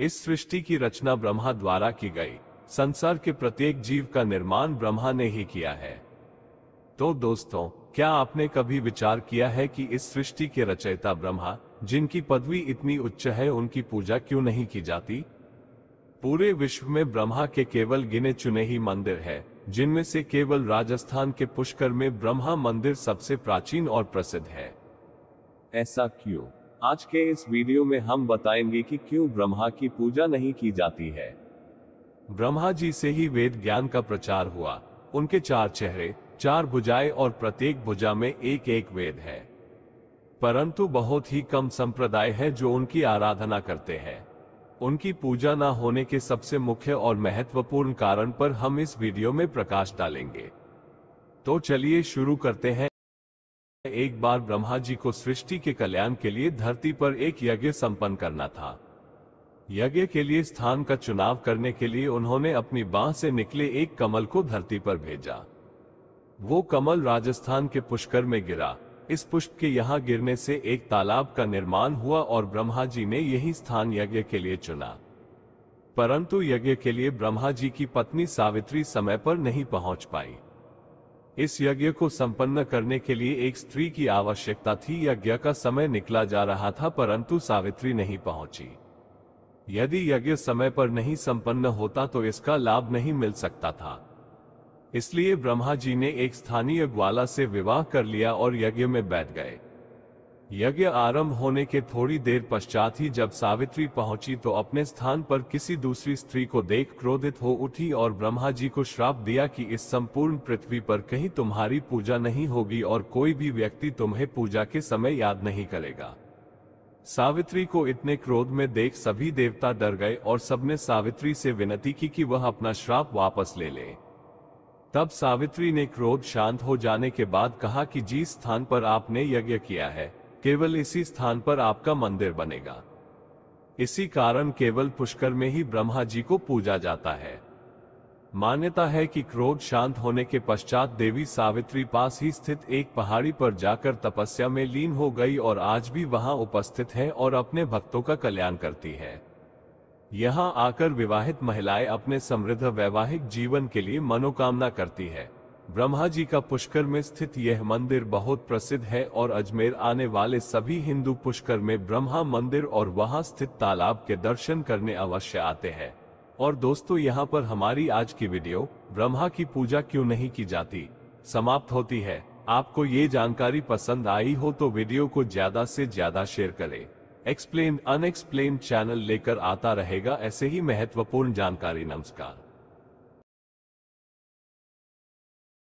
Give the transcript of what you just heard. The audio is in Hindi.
इस सृष्टि की रचना ब्रह्मा द्वारा की गई संसार के प्रत्येक जीव का निर्माण ब्रह्मा ने ही किया है तो दोस्तों क्या आपने कभी विचार किया है कि इस सृष्टि के रचयिता ब्रह्मा जिनकी पदवी इतनी उच्च है उनकी पूजा क्यों नहीं की जाती पूरे विश्व में ब्रह्मा के केवल गिने चुने ही मंदिर है जिनमें से केवल राजस्थान के पुष्कर में ब्रह्मा मंदिर सबसे प्राचीन और प्रसिद्ध है ऐसा क्यों आज के इस वीडियो में हम बताएंगे कि क्यों ब्रह्मा की पूजा नहीं की जाती है ब्रह्मा जी से ही वेद ज्ञान का प्रचार हुआ उनके चार चेहरे चार भुजाएं और प्रत्येक भुजा में एक एक वेद है परंतु बहुत ही कम संप्रदाय है जो उनकी आराधना करते हैं उनकी पूजा ना होने के सबसे मुख्य और महत्वपूर्ण कारण पर हम इस वीडियो में प्रकाश डालेंगे तो चलिए शुरू करते हैं एक बार ब्रह्मा जी को सृष्टि के कल्याण के लिए धरती पर एक यज्ञ संपन्न करना था यज्ञ के लिए स्थान का चुनाव करने के लिए उन्होंने अपनी बाह से निकले एक कमल को धरती पर भेजा वो कमल राजस्थान के पुष्कर में गिरा इस पुष्प के यहाँ गिरने से एक तालाब का निर्माण हुआ और ब्रह्मा जी ने यही स्थान यज्ञ के लिए चुना परंतु यज्ञ के लिए ब्रह्मा जी की पत्नी सावित्री समय पर नहीं पहुंच पाई इस यज्ञ को संपन्न करने के लिए एक स्त्री की आवश्यकता थी यज्ञ का समय निकला जा रहा था परंतु सावित्री नहीं पहुंची यदि यज्ञ समय पर नहीं संपन्न होता तो इसका लाभ नहीं मिल सकता था इसलिए ब्रह्मा जी ने एक स्थानीय ग्वाला से विवाह कर लिया और यज्ञ में बैठ गए यज्ञ आरंभ होने के थोड़ी देर पश्चात ही जब सावित्री पहुंची तो अपने स्थान पर किसी दूसरी स्त्री को देख क्रोधित हो उठी और ब्रह्मा जी को श्राप दिया कि इस संपूर्ण पृथ्वी पर कहीं तुम्हारी पूजा नहीं होगी और कोई भी व्यक्ति तुम्हें पूजा के समय याद नहीं करेगा सावित्री को इतने क्रोध में देख सभी देवता डर गए और सबने सावित्री से विनती की कि वह अपना श्राप वापस ले ले तब सावित्री ने क्रोध शांत हो जाने के बाद कहा कि जिस स्थान पर आपने यज्ञ किया है केवल इसी स्थान पर आपका मंदिर बनेगा इसी कारण केवल पुष्कर में ही ब्रह्मा जी को पूजा जाता है मान्यता है कि क्रोध शांत होने के पश्चात देवी सावित्री पास ही स्थित एक पहाड़ी पर जाकर तपस्या में लीन हो गई और आज भी वहां उपस्थित है और अपने भक्तों का कल्याण करती है यहां आकर विवाहित महिलाएं अपने समृद्ध वैवाहिक जीवन के लिए मनोकामना करती है ब्रह्मा जी का पुष्कर में स्थित यह मंदिर बहुत प्रसिद्ध है और अजमेर आने वाले सभी हिंदू पुष्कर में ब्रह्मा मंदिर और वहां स्थित तालाब के दर्शन करने अवश्य आते हैं और दोस्तों यहां पर हमारी आज की वीडियो ब्रह्मा की पूजा क्यों नहीं की जाती समाप्त होती है आपको ये जानकारी पसंद आई हो तो वीडियो को ज्यादा से ज्यादा शेयर करें एक्सप्लेन अनएक्सप्लेन चैनल लेकर आता रहेगा ऐसे ही महत्वपूर्ण जानकारी नमस्कार